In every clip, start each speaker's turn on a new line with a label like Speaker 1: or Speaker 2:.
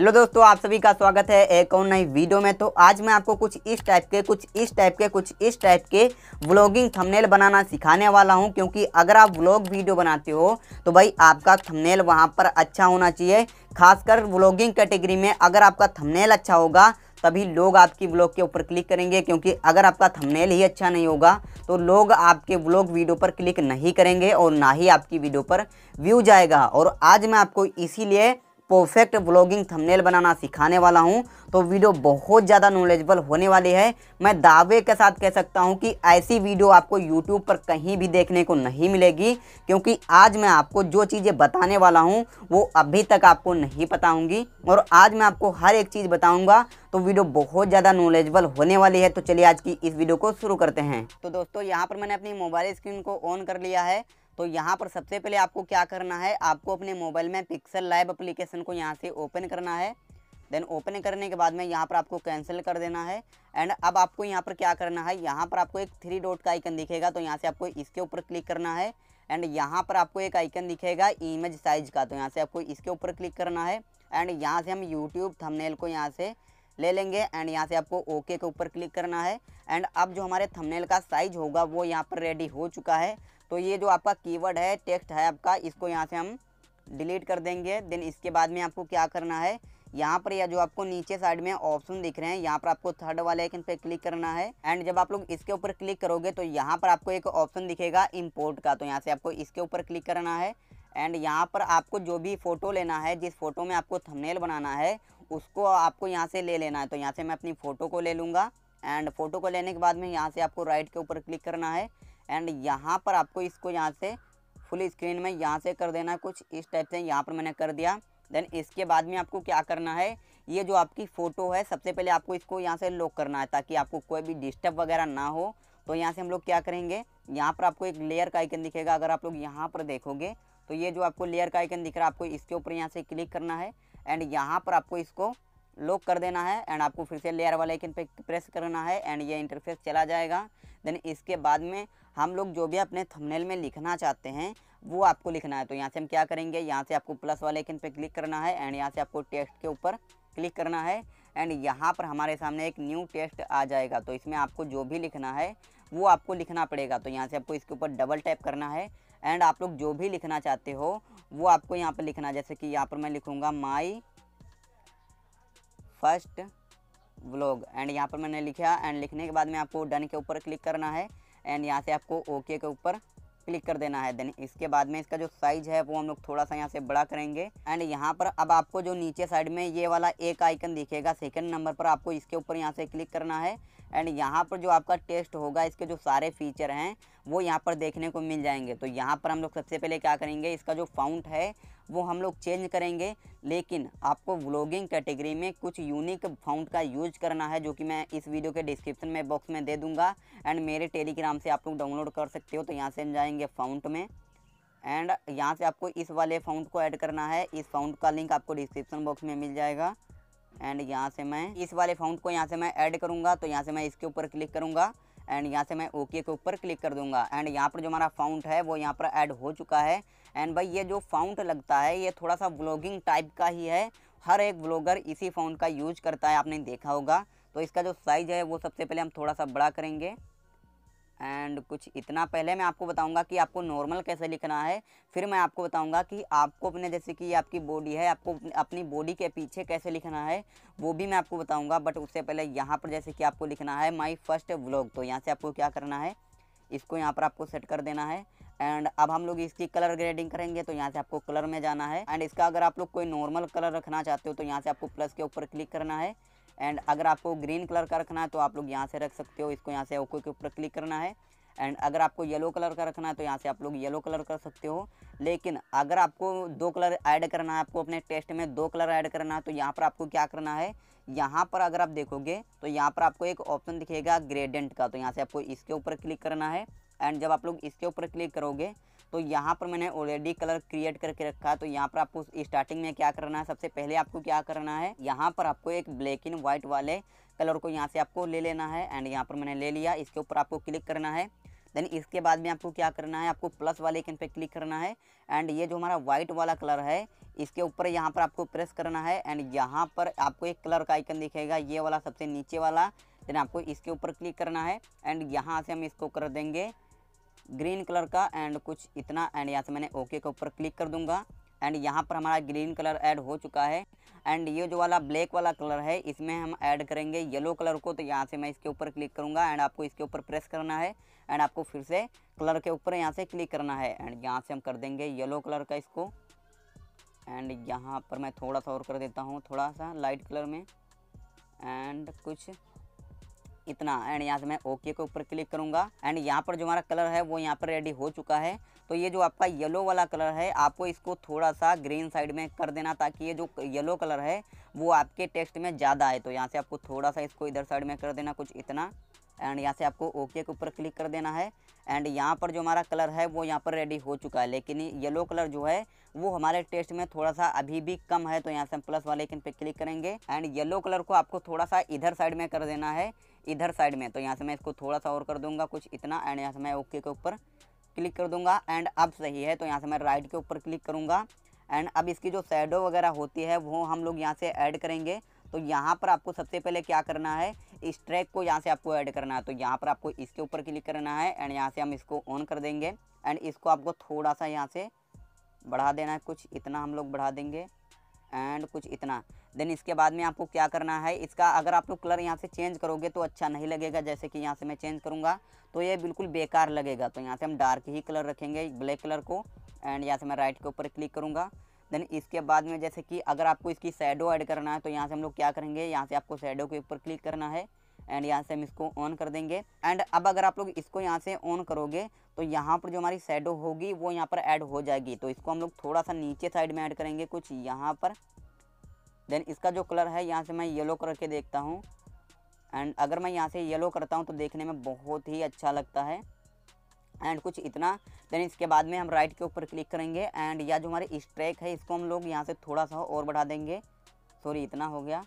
Speaker 1: hello दोस्तों आप सभी का स्वागत है एक और नई वीडियो में तो आज मैं आपको कुछ इस टाइप के कुछ इस टाइप के कुछ इस टाइप के व्लॉगिंग थंबनेल बनाना सिखाने वाला हूं क्योंकि अगर आप व्लॉग वीडियो बनाते हो तो भाई आपका थंबनेल वहां पर अच्छा होना चाहिए खासकर व्लॉगिंग कैटेगरी में अगर आपका थमनेल अच्छा होगा तभी लोग आपकी ब्लॉग के ऊपर क्लिक करेंगे क्योंकि अगर आपका थंबनेल ही अच्छा नहीं होगा तो लोग आपके ब्लॉग वीडियो पर क्लिक नहीं करेंगे और ना ही आपकी वीडियो पर व्यू जाएगा और आज मैं आपको इसीलिए परफेक्ट ब्लॉगिंग थंबनेल बनाना सिखाने वाला हूँ तो वीडियो बहुत ज़्यादा नॉलेजेबल होने वाली है मैं दावे के साथ कह सकता हूँ कि ऐसी वीडियो आपको यूट्यूब पर कहीं भी देखने को नहीं मिलेगी क्योंकि आज मैं आपको जो चीज़ें बताने वाला हूँ वो अभी तक आपको नहीं पता होंगी और आज मैं आपको हर एक चीज़ बताऊँगा तो वीडियो बहुत ज़्यादा नॉलेजबल होने वाली है तो चलिए आज की इस वीडियो को शुरू करते हैं तो दोस्तों यहाँ पर मैंने अपनी मोबाइल स्क्रीन को ऑन कर लिया है तो यहाँ पर सबसे पहले आपको क्या करना है आपको अपने मोबाइल में पिक्सल लाइव अप्लीकेशन को यहाँ से ओपन करना है देन ओपन करने के बाद में यहाँ पर आपको कैंसिल कर देना है एंड अब आपको यहाँ पर क्या करना है यहाँ पर आपको एक थ्री डॉट का आइकन दिखेगा तो यहाँ से आपको इसके ऊपर क्लिक करना है एंड यहाँ पर आपको एक आइकन दिखेगा इमेज साइज का तो यहाँ से आपको इसके ऊपर क्लिक करना है एंड यहाँ से हम यूट्यूब थमनेल को यहाँ से ले लेंगे एंड यहाँ से आपको ओके के ऊपर क्लिक करना है एंड अब जो हमारे थमनेल का साइज होगा वो यहाँ पर रेडी हो चुका है तो ये जो आपका कीवर्ड है टेक्स्ट है आपका इसको यहाँ से हम डिलीट कर देंगे देन इसके बाद में आपको क्या करना है यहाँ पर या जो आपको नीचे साइड में ऑप्शन दिख रहे हैं यहाँ पर आपको थर्ड वाले आइकन पे क्लिक करना है एंड जब आप लोग इसके ऊपर क्लिक करोगे तो यहाँ पर आपको एक ऑप्शन दिखेगा इंपोर्ट का तो यहाँ से आपको इसके ऊपर क्लिक करना है एंड यहाँ पर आपको जो भी फ़ोटो लेना है जिस फ़ोटो में आपको थंबनेल बनाना है उसको आपको यहाँ से ले लेना है तो यहाँ से मैं अपनी फ़ोटो को ले लूँगा एंड फ़ोटो को लेने के बाद में यहाँ से आपको राइट के ऊपर क्लिक करना है एंड यहाँ पर आपको इसको यहाँ से फुल स्क्रीन में यहाँ से कर देना कुछ इस टाइप से यहाँ पर मैंने कर दिया देन इसके बाद में आपको क्या करना है ये जो आपकी फ़ोटो है सबसे पहले आपको इसको यहाँ से लॉक करना है ताकि आपको कोई भी डिस्टर्ब वगैरह ना हो तो यहाँ से हम लोग क्या करेंगे यहाँ पर आपको एक लेयर का आइकन दिखेगा अगर आप लोग यहाँ पर देखोगे तो ये जो आपको लेयर का आइकन दिख रहा है आपको इसके ऊपर यहाँ से क्लिक करना है एंड यहाँ पर आपको इसको लॉक कर देना है एंड आपको फिर से लेयर वाले आइकन पे प्रेस करना है एंड ये इंटरफेस चला जाएगा देन इसके बाद में हम लोग जो भी अपने थंबनेल में लिखना चाहते हैं वो आपको लिखना है तो यहाँ से हम क्या करेंगे यहाँ से आपको प्लस वाले आइकन पे क्लिक करना है एंड यहाँ से आपको टेक्स्ट के ऊपर क्लिक करना है एंड यहाँ पर हमारे सामने एक न्यू टेक्स्ट आ जाएगा तो इसमें आपको जो भी लिखना है वो आपको लिखना पड़ेगा तो यहाँ से आपको इसके ऊपर डबल टैप करना है एंड आप लोग जो भी लिखना चाहते हो वो आपको यहाँ पर लिखना जैसे कि यहाँ पर मैं लिखूँगा माई फर्स्ट ब्लॉग एंड यहाँ पर मैंने लिखा एंड लिखने के बाद में आपको डन के ऊपर क्लिक करना है एंड यहाँ से आपको ओके के ऊपर क्लिक कर देना है देन इसके बाद में इसका जो साइज है वो हम लोग थोड़ा सा यहाँ से बड़ा करेंगे एंड यहाँ पर अब आपको जो नीचे साइड में ये वाला एक आइकन दिखेगा सेकंड नंबर पर आपको इसके ऊपर यहाँ से क्लिक करना है एंड यहाँ पर जो आपका टेस्ट होगा इसके जो सारे फीचर हैं वो यहाँ पर देखने को मिल जाएंगे तो यहाँ पर हम लोग सबसे पहले क्या करेंगे इसका जो फाउंट है वो हम लोग चेंज करेंगे लेकिन आपको व्लॉगिंग कैटेगरी में कुछ यूनिक फाउंड का यूज करना है जो कि मैं इस वीडियो के डिस्क्रिप्शन में बॉक्स में दे दूंगा एंड मेरे टेलीग्राम से आप लोग डाउनलोड कर सकते हो तो यहाँ से जाएंगे फाउंट में एंड यहाँ से आपको इस वाले फाउंट को ऐड करना है इस फाउंट का लिंक आपको डिस्क्रिप्शन बॉक्स में मिल जाएगा एंड यहाँ से मैं इस वाले फाउंट को यहाँ से मैं ऐड करूँगा तो यहाँ से मैं इसके ऊपर क्लिक करूँगा एंड यहाँ से मैं ओके के ऊपर क्लिक कर दूंगा एंड यहाँ पर जो हमारा फाउंट है वो यहाँ पर ऐड हो चुका है एंड भाई ये जो फाउंट लगता है ये थोड़ा सा ब्लॉगिंग टाइप का ही है हर एक ब्लॉगर इसी फाउंट का यूज करता है आपने देखा होगा तो इसका जो साइज़ है वो सबसे पहले हम थोड़ा सा बड़ा करेंगे एंड कुछ इतना पहले मैं आपको बताऊंगा कि आपको नॉर्मल कैसे लिखना है फिर मैं आपको बताऊंगा कि आपको अपने जैसे कि आपकी बॉडी है आपको अपनी बॉडी के पीछे कैसे लिखना है वो भी मैं आपको बताऊंगा बट उससे पहले यहाँ पर जैसे कि आपको लिखना है माई फर्स्ट व्लॉग तो यहाँ से आपको क्या करना है इसको यहाँ पर आपको सेट कर देना है एंड अब हम लोग इसकी कलर ग्रेडिंग करेंगे तो यहाँ से आपको कलर में जाना है एंड इसका अगर आप लोग कोई नॉर्मल कलर रखना चाहते हो तो यहाँ से आपको प्लस के ऊपर क्लिक करना है एंड अगर आपको ग्रीन कलर का रखना है तो आप लोग यहाँ से रख सकते हो इसको यहाँ से ओके के ऊपर क्लिक करना है एंड अगर आपको येलो कलर का रखना है तो यहाँ से आप लोग येलो कलर कर सकते हो लेकिन अगर आपको दो कलर ऐड करना है आपको अपने टेस्ट में दो कलर ऐड करना है तो यहाँ पर आपको क्या करना है यहाँ पर अगर आप देखोगे तो यहाँ पर आपको एक ऑप्शन दिखेगा ग्रेडेंट का तो यहाँ से आपको इसके ऊपर क्लिक करना है एंड जब आप लोग इसके ऊपर क्लिक करोगे तो यहाँ पर मैंने ऑलरेडी कलर क्रिएट करके रखा है तो यहाँ पर आपको स्टार्टिंग में क्या करना है सबसे पहले आपको क्या करना है यहाँ पर आपको एक ब्लैक एंड व्हाइट वाले कलर को यहाँ से आपको ले लेना है एंड यहाँ पर मैंने ले लिया इसके ऊपर आपको क्लिक करना है देन इसके बाद में आपको क्या करना है आपको प्लस वाले आइकन पे क्लिक करना है एंड ये जो हमारा वाइट वाला कलर है इसके ऊपर यहाँ पर आपको प्रेस करना है एंड यहाँ पर आपको एक कलर का आइकन दिखेगा ये वाला सबसे नीचे वाला देन आपको इसके ऊपर क्लिक करना है एंड यहाँ से हम इसको कर देंगे ग्रीन कलर का एंड कुछ इतना एंड यहाँ से मैंने ओके के ऊपर क्लिक कर दूंगा एंड यहाँ पर हमारा ग्रीन कलर ऐड हो चुका है एंड ये जो वाला ब्लैक वाला कलर है इसमें हम ऐड करेंगे येलो कलर को तो यहाँ से मैं इसके ऊपर क्लिक करूँगा एंड आपको इसके ऊपर प्रेस करना है एंड आपको फिर से कलर के ऊपर यहाँ से क्लिक करना है एंड यहाँ से हम कर देंगे येलो कलर का इसको एंड यहाँ पर मैं थोड़ा सा और कर देता हूँ थोड़ा सा लाइट कलर में एंड कुछ इतना एंड यहाँ से मैं ओके के ऊपर क्लिक करूँगा एंड यहाँ पर जो हमारा कलर है वो यहाँ पर रेडी हो चुका है तो ये जो आपका येलो वाला कलर है आपको इसको थोड़ा सा ग्रीन साइड में कर देना ताकि ये जो येलो कलर है वो आपके टेक्स्ट में ज़्यादा आए तो यहाँ से आपको थोड़ा सा इसको इधर साइड में कर देना कुछ इतना एंड यहाँ से आपको ओके के ऊपर क्लिक कर देना है एंड यहाँ पर जो हमारा कलर है वो यहाँ पर रेडी हो चुका है लेकिन येलो कलर जो है वो हमारे टेस्ट में थोड़ा सा अभी भी कम है तो यहाँ से हम प्लस वाले आइकन पे क्लिक करेंगे एंड येलो कलर को आपको थोड़ा सा इधर साइड में कर देना है इधर साइड में तो यहाँ से मैं इसको थोड़ा सा और कर दूंगा कुछ इतना एंड यहाँ से मैं ओके के ऊपर क्लिक कर दूंगा एंड अब सही है तो यहाँ से मैं राइट के ऊपर क्लिक करूँगा एंड अब इसकी जो सैडो वगैरह होती है वो हम लोग यहाँ से ऐड करेंगे तो यहाँ पर आपको सबसे पहले क्या करना है इस ट्रैक को यहाँ से आपको ऐड करना है तो यहाँ पर आपको इसके ऊपर क्लिक करना है एंड यहाँ से हम इसको ऑन कर देंगे एंड इसको आपको थोड़ा सा यहाँ से बढ़ा देना है कुछ इतना हम लोग बढ़ा देंगे एंड कुछ इतना देन इसके बाद में आपको क्या करना है इसका अगर आप लोग कलर यहाँ से चेंज करोगे तो अच्छा नहीं लगेगा जैसे कि यहाँ से मैं चेंज करूँगा तो ये बिल्कुल बेकार लगेगा तो यहाँ से हम डार्क ही कलर रखेंगे ब्लैक कलर को एंड यहाँ से मैं राइट के ऊपर क्लिक करूँगा देन इसके बाद में जैसे कि अगर आपको इसकी शेडो ऐड करना है तो यहाँ से हम लोग क्या करेंगे यहाँ से आपको शेडो के ऊपर क्लिक करना है एंड यहाँ से हम इसको ऑन कर देंगे एंड अब अगर आप लोग इसको यहाँ से ऑन करोगे तो यहाँ पर जो हमारी शेडो होगी वो यहाँ पर ऐड हो जाएगी तो इसको हम लोग थोड़ा सा नीचे साइड में ऐड करेंगे कुछ यहाँ पर देन इसका जो कलर है यहाँ से मैं येलो कलर के देखता हूँ एंड अगर मैं यहाँ से येलो करता हूँ तो देखने में बहुत ही अच्छा लगता है एंड कुछ इतना देन इसके बाद में हम राइट के ऊपर क्लिक करेंगे एंड या जो हमारे स्ट्रैक है इसको हम लोग यहाँ से थोड़ा सा और बढ़ा देंगे सॉरी इतना हो गया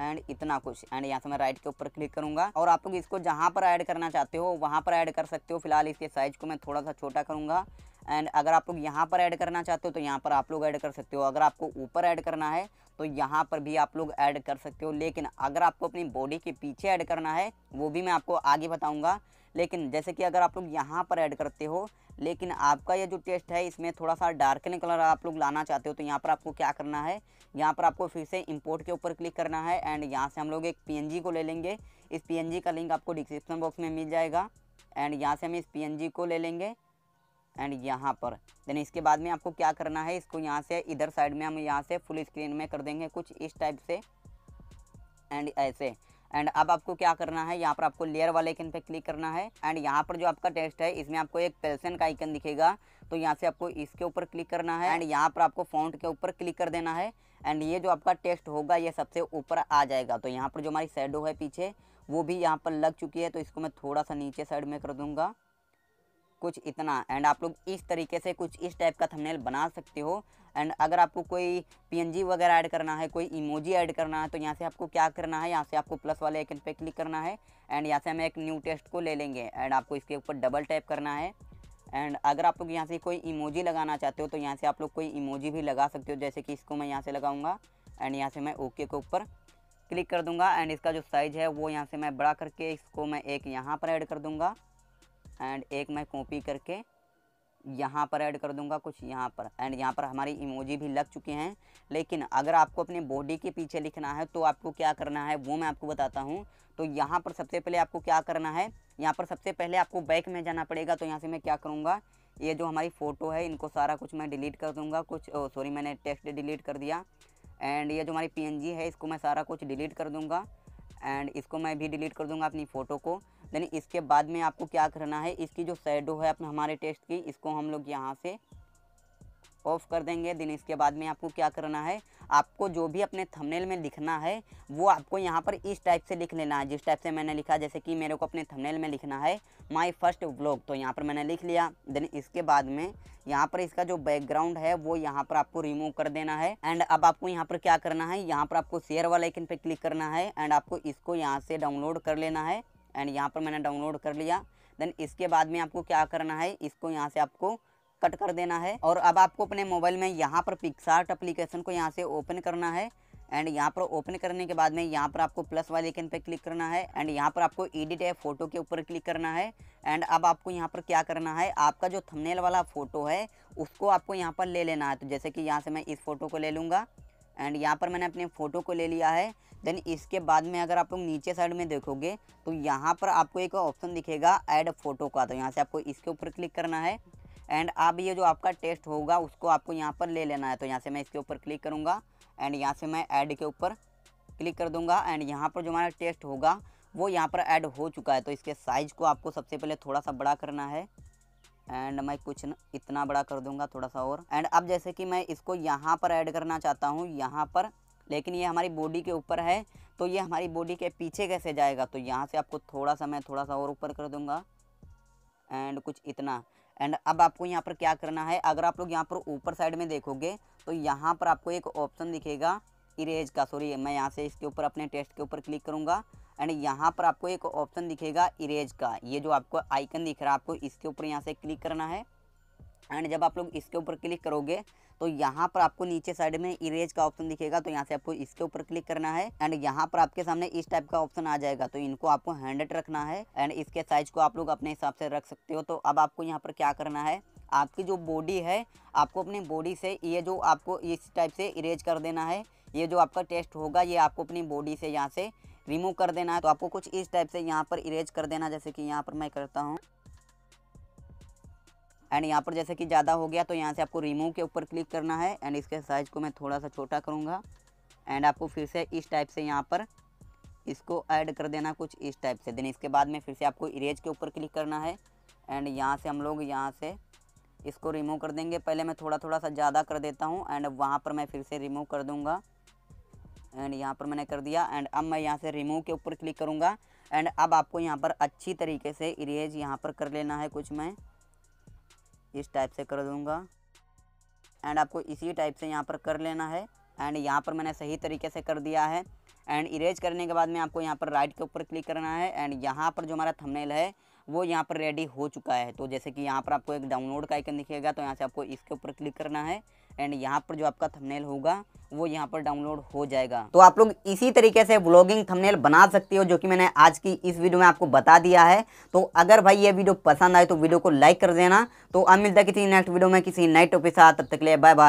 Speaker 1: एंड इतना कुछ एंड यहाँ से मैं राइट के ऊपर क्लिक करूंगा और आप लोग इसको जहाँ पर ऐड करना चाहते हो वहाँ पर ऐड कर सकते हो फिलहाल इसके साइज को मैं थोड़ा सा छोटा करूँगा एंड अगर आप लोग यहाँ पर ऐड करना चाहते हो तो यहाँ पर आप लोग ऐड कर सकते हो अगर आपको ऊपर ऐड करना है तो यहाँ पर भी आप लोग ऐड कर सकते हो लेकिन अगर आपको अपनी बॉडी के पीछे ऐड करना है वो भी मैं आपको आगे बताऊँगा लेकिन जैसे कि अगर आप लोग यहाँ पर ऐड करते हो लेकिन आपका ये जो टेस्ट है इसमें थोड़ा सा डार्कनिंग कलर आप लोग लाना चाहते हो तो यहाँ पर आपको क्या करना है यहाँ पर आपको फिर से इंपोर्ट के ऊपर क्लिक करना है एंड यहाँ से हम लोग एक पी को ले लेंगे इस पी का लिंक आपको डिस्क्रिप्सन बॉक्स में मिल जाएगा एंड यहाँ से हम इस पी को ले लेंगे एंड यहाँ पर देन इसके बाद में आपको क्या करना है इसको यहाँ से इधर साइड में हम यहाँ से फुल स्क्रीन में कर देंगे कुछ इस टाइप से एंड ऐसे एंड अब आपको क्या करना है यहाँ पर आपको लेयर वाले आइकन पे क्लिक करना है एंड यहाँ पर जो आपका टेक्स्ट है इसमें आपको एक पेल्सन का आइकन दिखेगा तो यहाँ से आपको इसके ऊपर क्लिक करना है एंड यहाँ पर आपको फ़ॉन्ट के ऊपर क्लिक कर देना है एंड ये जो आपका टेक्स्ट होगा ये सबसे ऊपर आ जाएगा तो यहाँ पर जो हमारी शेडो है पीछे वो भी यहाँ पर लग चुकी है तो इसको मैं थोड़ा सा नीचे साइड में कर दूँगा कुछ इतना एंड आप लोग इस तरीके से कुछ इस टाइप का थंबनेल बना सकते हो एंड अगर आपको कोई पी वगैरह ऐड करना है कोई इमोजी ऐड करना है तो यहाँ से आपको क्या करना है यहाँ से आपको प्लस वाले आइकन पे क्लिक करना है एंड यहाँ से हम एक न्यू टेस्ट को ले लेंगे एंड आपको इसके ऊपर डबल टैप करना है एंड अगर आप लोग यहाँ से कोई इमोजी लगाना चाहते हो तो यहाँ से आप लोग कोई इमोजी भी लगा सकते हो जैसे कि इसको मैं यहाँ से लगाऊंगा एंड यहाँ से मैं ओके के ऊपर क्लिक कर दूंगा एंड इसका जो साइज़ है वो यहाँ से मैं बड़ा करके इसको मैं एक यहाँ पर ऐड कर दूंगा एंड एक मैं कॉपी करके यहाँ पर ऐड कर दूंगा कुछ यहाँ पर एंड यहाँ पर हमारी इमोजी भी लग चुके हैं लेकिन अगर आपको अपने बॉडी के पीछे लिखना है तो आपको क्या करना है वो मैं आपको बताता हूँ तो यहाँ पर सबसे पहले आपको क्या करना है यहाँ पर सबसे पहले आपको बैक में जाना पड़ेगा तो यहाँ से मैं क्या करूँगा ये जो हमारी फ़ोटो है इनको सारा कुछ मैं डिलीट कर दूँगा कुछ सॉरी मैंने टेक्स्ट डिलीट कर दिया एंड ये जो हमारी पी है इसको मैं सारा कुछ डिलीट कर दूँगा एंड इसको मैं भी डिलीट कर दूंगा अपनी फ़ोटो को देन इसके बाद में आपको क्या करना है इसकी जो शेडो है अपने हमारे टेस्ट की इसको हम लोग यहाँ से ऑफ कर देंगे देन इसके बाद में आपको क्या करना है आपको जो भी अपने थंबनेल में लिखना है वो आपको यहाँ पर इस टाइप से लिख लेना है जिस टाइप से मैंने लिखा जैसे कि मेरे को अपने थंबनेल में लिखना है माय फर्स्ट व्लॉग तो यहाँ पर मैंने लिख लिया देन इसके बाद में यहाँ पर इसका जो बैकग्राउंड है वो यहाँ पर आपको रिमूव कर देना है एंड अब आपको यहाँ पर क्या करना है यहाँ पर आपको शेयर वाला आइकन पर क्लिक करना है एंड आपको इसको यहाँ से डाउनलोड कर लेना है एंड यहाँ पर मैंने डाउनलोड कर लिया देन इसके बाद में आपको क्या करना है इसको यहाँ से आपको कट कर देना है और अब आपको अपने मोबाइल में यहाँ पर पिक्सार्ट अप्लीकेशन को यहाँ से ओपन करना है एंड यहाँ पर ओपन करने के बाद में यहाँ पर आपको प्लस वाले आइकन पे क्लिक करना है एंड यहाँ पर आपको एडिट या फोटो के ऊपर क्लिक करना है एंड अब आपको यहाँ पर क्या करना है आपका जो थंबनेल वाला फ़ोटो है उसको आपको यहाँ पर ले लेना है तो जैसे कि यहाँ से मैं इस फ़ोटो को ले लूँगा एंड यहाँ पर मैंने अपने फ़ोटो को ले लिया है देन इसके बाद में अगर आप लोग नीचे साइड में देखोगे तो यहाँ पर आपको एक ऑप्शन दिखेगा ऐड फ़ोटो का तो यहाँ से आपको इसके ऊपर क्लिक करना है एंड अब ये जो आपका टेस्ट होगा उसको आपको यहाँ पर ले लेना है तो यहाँ से मैं इसके ऊपर क्लिक करूँगा एंड यहाँ से मैं ऐड के ऊपर क्लिक कर दूँगा एंड यहाँ पर जो हमारा टेस्ट होगा वो यहाँ पर ऐड हो चुका है तो इसके साइज़ को आपको सबसे पहले थोड़ा सा बड़ा करना है एंड मैं कुछ न, इतना बड़ा कर दूंगा थोड़ा सा और एंड अब जैसे कि मैं इसको यहाँ पर ऐड करना चाहता हूँ यहाँ पर लेकिन ये हमारी बॉडी के ऊपर है तो ये हमारी बॉडी के पीछे कैसे जाएगा तो यहाँ से आपको थोड़ा सा मैं थोड़ा सा और ऊपर कर दूँगा एंड कुछ इतना एंड अब आपको यहाँ पर क्या करना है अगर आप लोग यहाँ पर ऊपर साइड में देखोगे तो यहाँ पर आपको एक ऑप्शन दिखेगा इरेज का सॉरी मैं यहाँ से इसके ऊपर अपने टेस्ट के ऊपर क्लिक करूँगा एंड यहाँ पर आपको एक ऑप्शन दिखेगा इरेज का ये जो आपको आइकन दिख रहा है आपको इसके ऊपर यहाँ से क्लिक करना है एंड जब आप लोग इसके ऊपर क्लिक करोगे तो यहाँ पर आपको नीचे साइड में इरेज का ऑप्शन दिखेगा तो यहाँ से आपको इसके ऊपर क्लिक करना है एंड यहाँ पर आपके सामने इस टाइप का ऑप्शन आ जाएगा तो इनको आपको हैंडेड रखना है एंड इसके साइज को आप लोग अपने हिसाब से रख सकते हो तो अब आपको यहाँ पर क्या करना है आपकी जो बॉडी है आपको अपनी बॉडी से ये जो आपको इस टाइप से इरेज कर देना है ये जो आपका टेस्ट होगा ये आपको अपनी बॉडी से यहाँ से रिमूव कर देना है तो आपको कुछ इस टाइप से यहाँ पर इरेज कर देना जैसे कि यहाँ पर मैं करता हूँ एंड यहाँ पर जैसे कि ज़्यादा हो गया तो यहाँ से आपको रिमूव के ऊपर क्लिक करना है एंड इसके साइज़ को मैं थोड़ा सा छोटा करूँगा एंड आपको फिर से इस टाइप से यहाँ पर इसको ऐड कर देना कुछ इस टाइप से देन इसके बाद में फिर से आपको इरेज के ऊपर क्लिक करना है एंड यहाँ से हम लोग यहाँ से इसको रिमूव कर देंगे पहले मैं थोड़ा थोड़ा सा ज़्यादा कर देता हूँ एंड वहाँ पर मैं फिर से रिमूव कर दूँगा एंड यहाँ पर मैंने कर दिया एंड अब मैं यहाँ से रिमूव के ऊपर क्लिक करूँगा एंड अब आपको यहाँ पर अच्छी तरीके से इरेज यहाँ पर कर लेना है कुछ मैं इस टाइप से कर दूँगा एंड आपको इसी टाइप से यहाँ पर कर लेना है एंड यहाँ पर मैंने सही तरीके से कर दिया है एंड इरेज करने के बाद में आपको यहाँ पर राइट के ऊपर क्लिक करना है एंड यहाँ पर जो हमारा थंबनेल है वो यहाँ पर रेडी हो चुका है तो जैसे कि यहाँ पर आपको एक डाउनलोड का आइकन दिखेगा तो यहाँ से आपको इसके ऊपर क्लिक करना है एंड यहाँ पर जो आपका थंबनेल होगा वो यहाँ पर डाउनलोड हो जाएगा तो आप लोग इसी तरीके से ब्लॉगिंग थंबनेल बना सकते हो जो कि मैंने आज की इस वीडियो में आपको बता दिया है तो अगर भाई ये वीडियो पसंद आए तो वीडियो को लाइक कर देना तो अब मिलता है किसी नेक्स्ट वीडियो में किसी नए टॉपिक साथ तब तक ले लिए बाय बाय